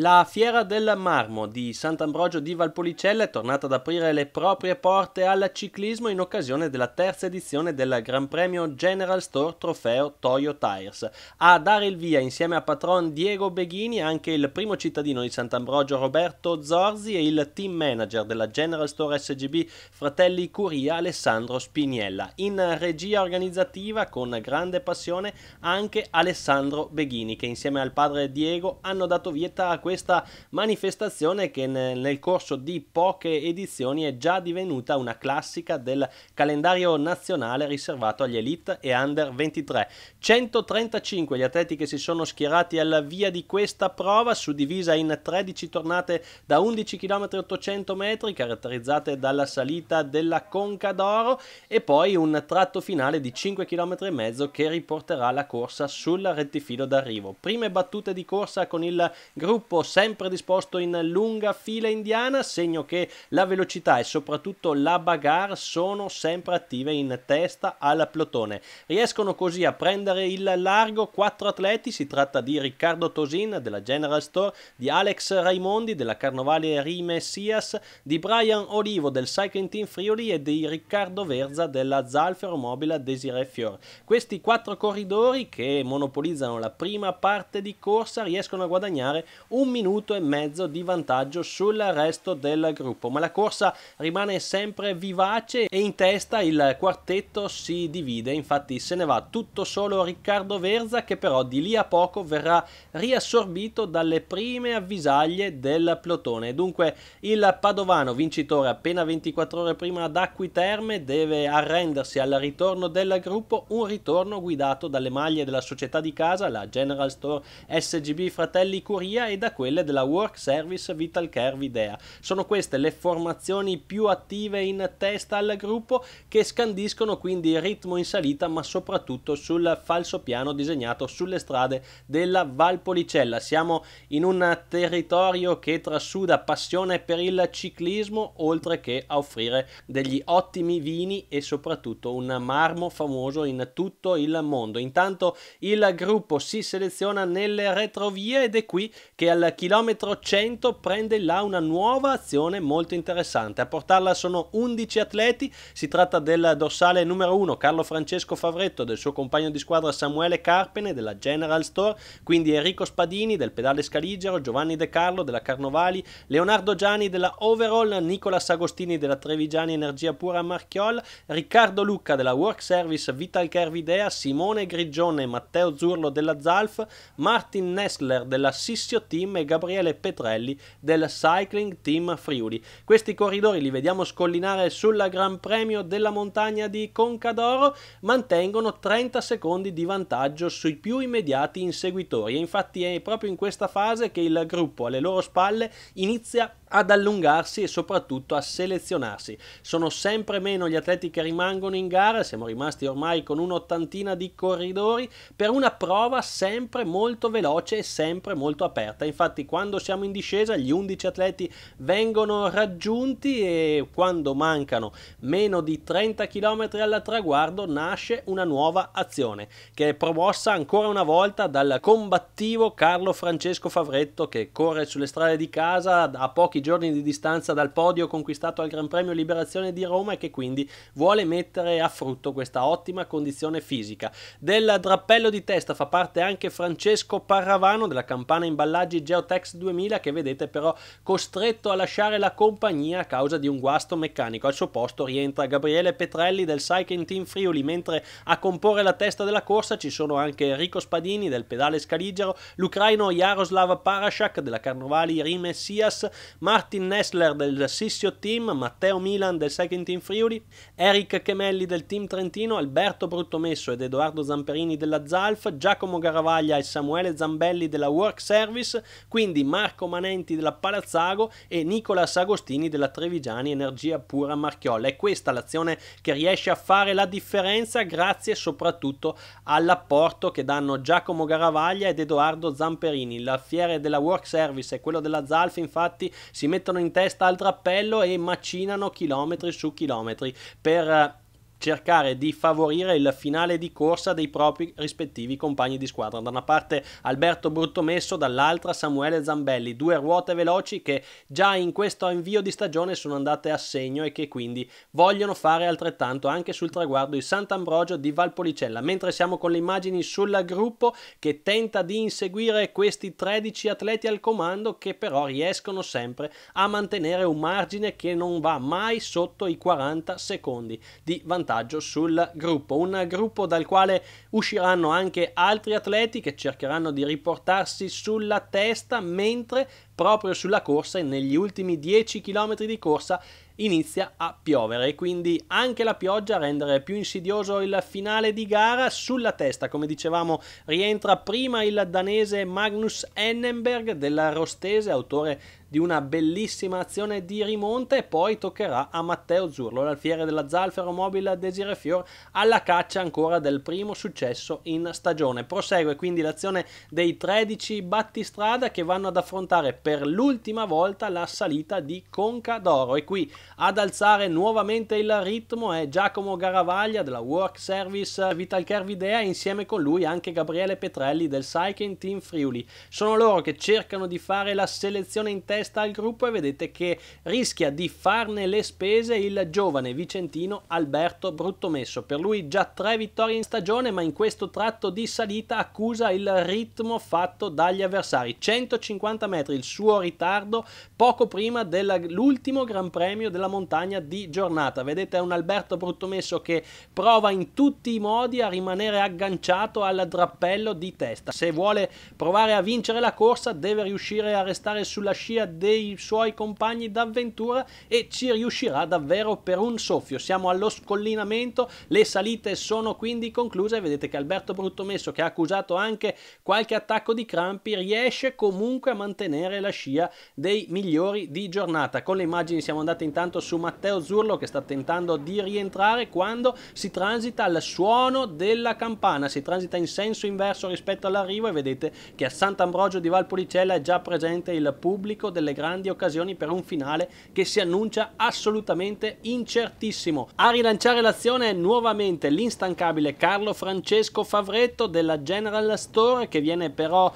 La Fiera del Marmo di Sant'Ambrogio di Valpolicella è tornata ad aprire le proprie porte al ciclismo in occasione della terza edizione del Gran Premio General Store Trofeo Toyo Tires. A dare il via insieme a patron Diego Beghini anche il primo cittadino di Sant'Ambrogio Roberto Zorzi e il team manager della General Store SGB Fratelli Curia Alessandro Spiniella. In regia organizzativa con grande passione anche Alessandro Beghini che insieme al padre Diego hanno dato vieta a questa manifestazione che nel corso di poche edizioni è già divenuta una classica del calendario nazionale riservato agli elite e under 23. 135 gli atleti che si sono schierati alla via di questa prova, suddivisa in 13 tornate da 11 km 800 metri, caratterizzate dalla salita della Conca d'Oro e poi un tratto finale di 5 km e mezzo che riporterà la corsa sul rettifilo d'arrivo. Prime battute di corsa con il gruppo gruppo sempre disposto in lunga fila indiana, segno che la velocità e soprattutto la bagarre sono sempre attive in testa al plotone. Riescono così a prendere il largo quattro atleti, si tratta di Riccardo Tosin della General Store, di Alex Raimondi della Carnovale Rime Sias, di Brian Olivo del Cycling Team Friuli e di Riccardo Verza della Zalfero Mobile Desire Fior. Questi quattro corridori che monopolizzano la prima parte di corsa riescono a guadagnare un un minuto e mezzo di vantaggio sul resto del gruppo, ma la corsa rimane sempre vivace e in testa il quartetto si divide, infatti se ne va tutto solo Riccardo Verza che però di lì a poco verrà riassorbito dalle prime avvisaglie del plotone. Dunque il Padovano vincitore appena 24 ore prima ad Acquiterme deve arrendersi al ritorno del gruppo, un ritorno guidato dalle maglie della società di casa, la General Store SGB Fratelli Curia e da da quelle della Work Service Vital Care Videa. Sono queste le formazioni più attive in testa al gruppo che scandiscono quindi ritmo in salita ma soprattutto sul falso piano disegnato sulle strade della Valpolicella. Siamo in un territorio che trasuda passione per il ciclismo oltre che a offrire degli ottimi vini e soprattutto un marmo famoso in tutto il mondo. Intanto il gruppo si seleziona nelle retrovie ed è qui che al al chilometro 100 prende là una nuova azione molto interessante. A portarla sono 11 atleti, si tratta del dorsale numero 1 Carlo Francesco Favretto, del suo compagno di squadra Samuele Carpene della General Store, quindi Enrico Spadini del Pedale Scaligero, Giovanni De Carlo della Carnovali, Leonardo Gianni della Overall, Nicola Sagostini della Trevigiani Energia Pura Marchiol, Riccardo Lucca della Work Service Vital Care Videa, Simone Grigione e Matteo Zurlo della Zalf, Martin Nessler della Sissio Team Team e Gabriele Petrelli del Cycling Team Friuli. Questi corridori li vediamo scollinare sulla Gran Premio della montagna di Concadoro, mantengono 30 secondi di vantaggio sui più immediati inseguitori e infatti è proprio in questa fase che il gruppo alle loro spalle inizia ad allungarsi e soprattutto a selezionarsi. Sono sempre meno gli atleti che rimangono in gara, siamo rimasti ormai con un'ottantina di corridori per una prova sempre molto veloce e sempre molto aperta. Infatti infatti quando siamo in discesa gli 11 atleti vengono raggiunti e quando mancano meno di 30 km al traguardo nasce una nuova azione che è promossa ancora una volta dal combattivo Carlo Francesco Favretto che corre sulle strade di casa a pochi giorni di distanza dal podio conquistato al Gran Premio Liberazione di Roma e che quindi vuole mettere a frutto questa ottima condizione fisica. Del drappello di testa fa parte anche Francesco Parravano della Campana Imballaggi Geotex 2000 che vedete però costretto a lasciare la compagnia a causa di un guasto meccanico. Al suo posto rientra Gabriele Petrelli del Cycling Team Friuli, mentre a comporre la testa della corsa ci sono anche Enrico Spadini del Pedale Scaligero, l'ucraino Jaroslav Parashak della Carnovali Rime Sias, Martin Nessler del Sissio Team, Matteo Milan del Cycling Team Friuli, Eric Chemelli del Team Trentino, Alberto Bruttomesso ed Edoardo Zamperini della Zalf, Giacomo Garavaglia e Samuele Zambelli della Work Service, quindi Marco Manenti della Palazzago e Nicolas Agostini della Trevigiani Energia Pura Marchiolla. È questa l'azione che riesce a fare la differenza grazie soprattutto all'apporto che danno Giacomo Garavaglia ed Edoardo Zamperini. La fiere della Work Service e quello della Zalf infatti si mettono in testa al drappello e macinano chilometri su chilometri per eh, cercare di favorire il finale di corsa dei propri rispettivi compagni di squadra. Da una parte Alberto Bruttomesso, dall'altra Samuele Zambelli, due ruote veloci che già in questo invio di stagione sono andate a segno e che quindi vogliono fare altrettanto anche sul traguardo di Sant'Ambrogio di Valpolicella. Mentre siamo con le immagini sul gruppo che tenta di inseguire questi 13 atleti al comando che però riescono sempre a mantenere un margine che non va mai sotto i 40 secondi di vantaggio vantaggio sul gruppo, un gruppo dal quale usciranno anche altri atleti che cercheranno di riportarsi sulla testa mentre proprio sulla corsa e negli ultimi 10 km di corsa inizia a piovere e quindi anche la pioggia a rendere più insidioso il finale di gara sulla testa, come dicevamo, rientra prima il danese Magnus Ennenberg della Rostese, autore di una bellissima azione di rimonta e poi toccherà a Matteo Zurlo, l'alfiere della Zalfero Mobile Desire Fior, alla caccia ancora del primo successo in stagione. Prosegue quindi l'azione dei 13 battistrada che vanno ad affrontare per l'ultima volta la salita di Conca d'Oro e qui ad alzare nuovamente il ritmo è Giacomo Garavaglia della Work Service Vital Care Videa insieme con lui anche Gabriele Petrelli del Cycling Team Friuli. Sono loro che cercano di fare la selezione in testa al gruppo e vedete che rischia di farne le spese il giovane vicentino Alberto Bruttomesso. Per lui già tre vittorie in stagione ma in questo tratto di salita accusa il ritmo fatto dagli avversari. 150 metri il suo ritardo poco prima dell'ultimo Gran Premio del della montagna di giornata. Vedete un Alberto Bruttomesso che prova in tutti i modi a rimanere agganciato al drappello di testa. Se vuole provare a vincere la corsa deve riuscire a restare sulla scia dei suoi compagni d'avventura e ci riuscirà davvero per un soffio. Siamo allo scollinamento, le salite sono quindi concluse. Vedete che Alberto Bruttomesso che ha accusato anche qualche attacco di crampi riesce comunque a mantenere la scia dei migliori di giornata. Con le immagini siamo andati intanto soltanto su Matteo Zurlo che sta tentando di rientrare quando si transita al suono della campana, si transita in senso inverso rispetto all'arrivo e vedete che a Sant'Ambrogio di Valpolicella è già presente il pubblico delle grandi occasioni per un finale che si annuncia assolutamente incertissimo. A rilanciare l'azione è nuovamente l'instancabile Carlo Francesco Favretto della General Store che viene però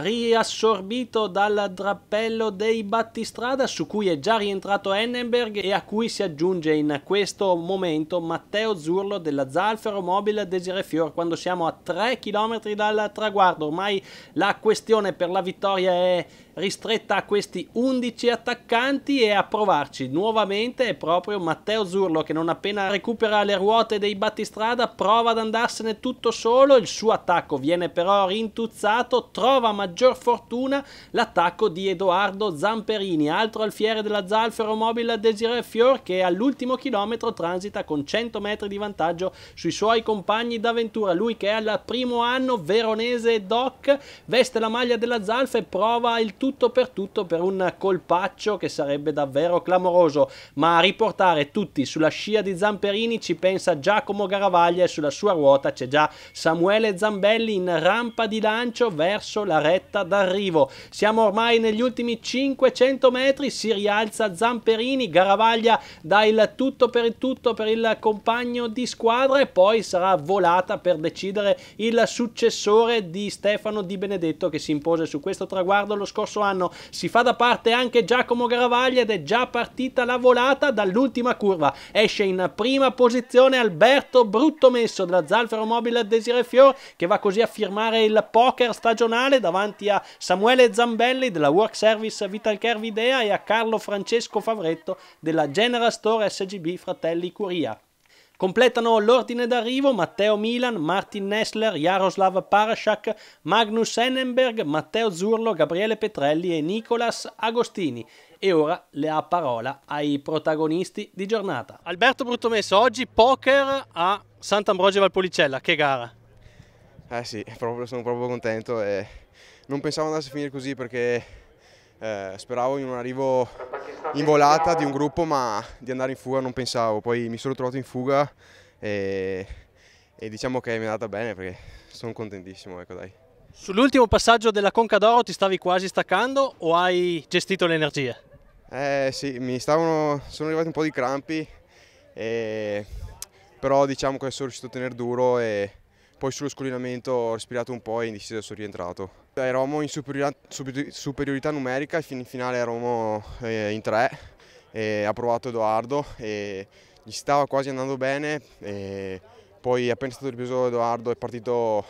riassorbito dal drappello dei battistrada su cui è già rientrato Ennenberg e a cui si aggiunge in questo momento Matteo Zurlo della Zalfero Mobile Desire Fior quando siamo a 3 km dal traguardo ormai la questione per la vittoria è ristretta a questi 11 attaccanti e a provarci nuovamente è proprio Matteo Zurlo che non appena recupera le ruote dei battistrada prova ad andarsene tutto solo, il suo attacco viene però rintuzzato, trova maggior fortuna l'attacco di Edoardo Zamperini, altro alfiere della Zalfero Mobile Desiree Fior che all'ultimo chilometro transita con 100 metri di vantaggio sui suoi compagni d'avventura, lui che è al primo anno veronese doc, veste la maglia della Zalfa e prova il tutto tutto per tutto per un colpaccio che sarebbe davvero clamoroso, ma a riportare tutti sulla scia di Zamperini ci pensa Giacomo Garavaglia e sulla sua ruota c'è già Samuele Zambelli in rampa di lancio verso la retta d'arrivo. Siamo ormai negli ultimi 500 metri, si rialza Zamperini, Garavaglia dà il tutto per il tutto per il compagno di squadra e poi sarà volata per decidere il successore di Stefano Di Benedetto che si impose su questo traguardo lo scorso scorso anno. Si fa da parte anche Giacomo Garavaglia ed è già partita la volata dall'ultima curva. Esce in prima posizione Alberto Bruttomesso della Zalfero Mobile Desire Fior che va così a firmare il poker stagionale davanti a Samuele Zambelli della Work Service Vital Care Videa e a Carlo Francesco Favretto della General Store SGB Fratelli Curia. Completano l'ordine d'arrivo Matteo Milan, Martin Nessler, Jaroslav Parasak, Magnus Ennenberg, Matteo Zurlo, Gabriele Petrelli e Nicolas Agostini. E ora la parola ai protagonisti di giornata. Alberto Bruttomesso, oggi poker a Sant'Ambrogio Valpolicella, che gara? Eh sì, proprio, sono proprio contento e non pensavo andasse a finire così perché eh, speravo in un arrivo in volata di un gruppo ma di andare in fuga non pensavo, poi mi sono trovato in fuga e, e diciamo che mi è andata bene perché sono contentissimo, ecco dai. Sull'ultimo passaggio della Conca d'Oro ti stavi quasi staccando o hai gestito le energie? Eh sì, mi stavano, sono arrivati un po' di crampi, e, però diciamo che sono riuscito a tenere duro e poi sullo scollinamento ho respirato un po' e in sono rientrato. Eravamo in superiorità, superiorità numerica in finale eravamo eh, in tre. E ha provato Edoardo e gli stava quasi andando bene. E poi appena è stato ripreso Edoardo è partito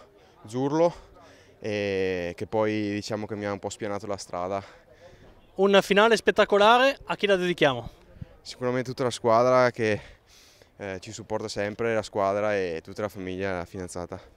Zurlo e che poi diciamo che mi ha un po' spianato la strada. Un finale spettacolare, a chi la dedichiamo? Sicuramente tutta la squadra che eh, ci supporta sempre la squadra e tutta la famiglia fidanzata.